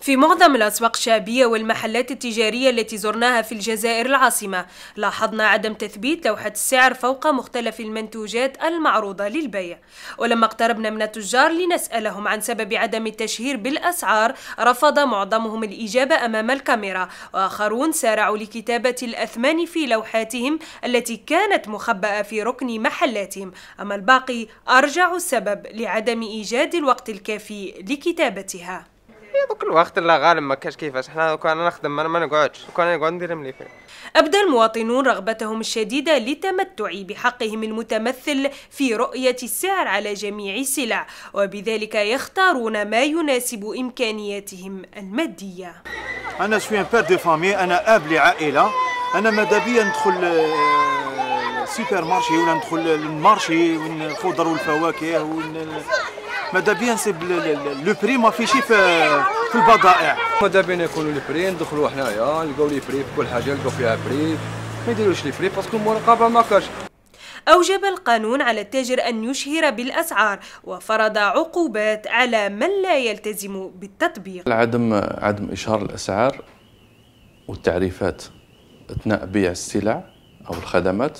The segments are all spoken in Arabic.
في معظم الأسواق الشعبية والمحلات التجارية التي زرناها في الجزائر العاصمة لاحظنا عدم تثبيت لوحة السعر فوق مختلف المنتوجات المعروضة للبيع ولما اقتربنا من التجار لنسألهم عن سبب عدم التشهير بالأسعار رفض معظمهم الإجابة أمام الكاميرا وآخرون سارعوا لكتابة الأثمان في لوحاتهم التي كانت مخبأة في ركن محلاتهم أما الباقي أرجعوا السبب لعدم إيجاد الوقت الكافي لكتابتها دوك الوقت لا غالب ما كاش كيفاش حنا انا نخدم انا ما نقعدش انا نقعد ندير مليفي أبدى المواطنون رغبتهم الشديدة للتمتع بحقهم المتمثل في رؤية السعر على جميع السلع وبذلك يختارون ما يناسب إمكانياتهم المادية أنا ان بير دي فامي أنا أب لعائلة أنا ماذا بيا ندخل آه، سوبر مارشي ولا ندخل المارشي والخضر والفواكه ماذا بيا نسيب لو بري ما في في البضائع ماذا بينا يكونوا لي بري ندخلوا حنايا نلقاو لي بري في كل حاجه نلقاو فيها بري ما يديروش لي بري باسكو المراقبه ما كاش أوجب القانون على التاجر أن يشهر بالأسعار وفرض عقوبات على من لا يلتزم بالتطبيق عدم عدم إشهار الأسعار والتعريفات أثناء بيع السلع أو الخدمات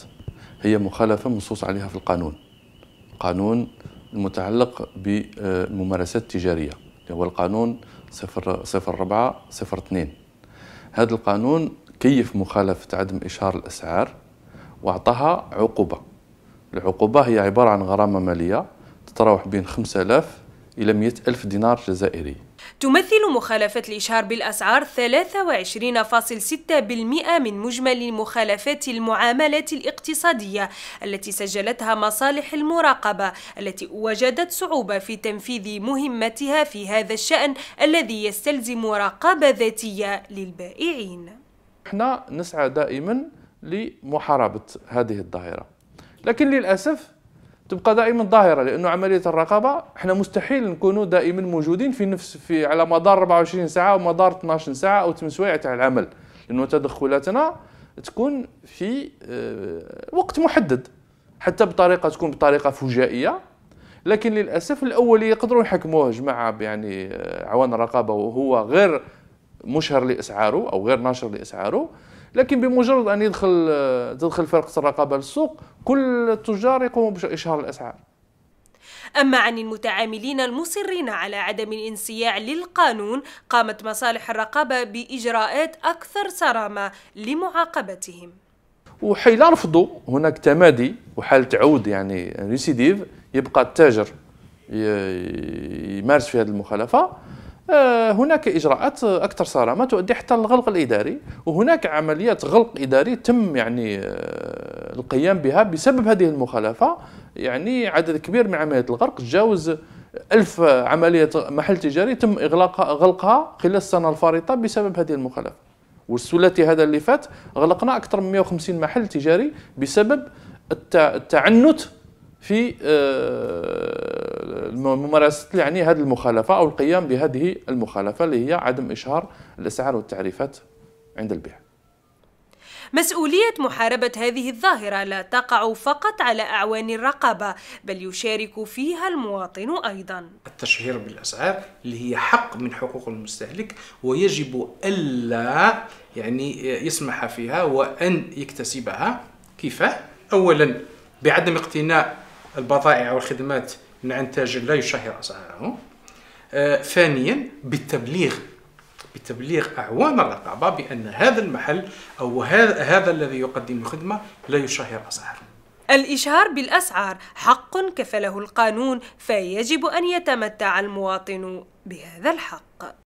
هي مخالفة منصوص عليها في القانون قانون المتعلق بالممارسات التجارية اللي هو القانون 04 02 هذا القانون كيف مخالفة عدم إشهار الأسعار وأعطاها عقوبة العقوبة هي عبارة عن غرامة مالية تتراوح بين 5000 إلى 100 ألف دينار جزائري تمثل مخالفة الإشهار بالأسعار 23.6% من مجمل مخالفات المعاملات الاقتصادية التي سجلتها مصالح المراقبة التي وجدت صعوبة في تنفيذ مهمتها في هذا الشأن الذي يستلزم رقابة ذاتية للبائعين احنا نسعى دائما لمحاربة هذه الظاهرة لكن للأسف تبقى دائما ظاهره لانه عمليه الرقابه احنا مستحيل نكونوا دائما موجودين في نفس في على مدار 24 ساعه ومدار 12 ساعه او 8 سوايع تاع العمل لانه تدخلاتنا تكون في آه، وقت محدد حتى بطريقه تكون بطريقه فجائيه لكن للاسف الاوليه يقدروا يحكموه جماعه يعني آه، عوان الرقابه وهو غير مشهر لاسعاره او غير ناشر لاسعاره لكن بمجرد ان يدخل تدخل فرقه الرقابه للسوق كل التجار يقوموا باشهار الاسعار أما عن المتعاملين المصرين على عدم الانصياع للقانون قامت مصالح الرقابة بإجراءات أكثر صرامة لمعاقبتهم وحيلا رفضوا هناك تمادي وحالة عود يعني ريسيديف يبقى التاجر يمارس في هذه المخالفة آه، هناك اجراءات اكثر صرامه تؤدي حتى للغلق الاداري وهناك عمليات غلق اداري تم يعني آه، القيام بها بسبب هذه المخالفه يعني عدد كبير من عمليات الغرق تجاوز ألف عملية محل تجاري تم إغلاقها غلقها خلال السنة الفارطة بسبب هذه المخالفة والثلاثي هذا اللي فات غلقنا أكثر من 150 محل تجاري بسبب التعنت في آه، ممارسة يعني هذه المخالفة أو القيام بهذه المخالفة اللي هي عدم إشهار الأسعار والتعريفات عند البيع مسؤولية محاربة هذه الظاهرة لا تقع فقط على أعوان الرقابة بل يشارك فيها المواطن أيضا التشهير بالأسعار اللي هي حق من حقوق المستهلك ويجب ألا يعني يسمح فيها وأن يكتسبها كيف؟ أولا بعدم اقتناء البضائع والخدمات من إنتاج لا يشهر أسعاره ثانيا بالتبليغ بتبليغ أعوان الرقابة بأن هذا المحل أو هذا, هذا الذي يقدم الخدمة لا يشهر أسعار الإشهار بالأسعار حق كفله القانون فيجب أن يتمتع المواطن بهذا الحق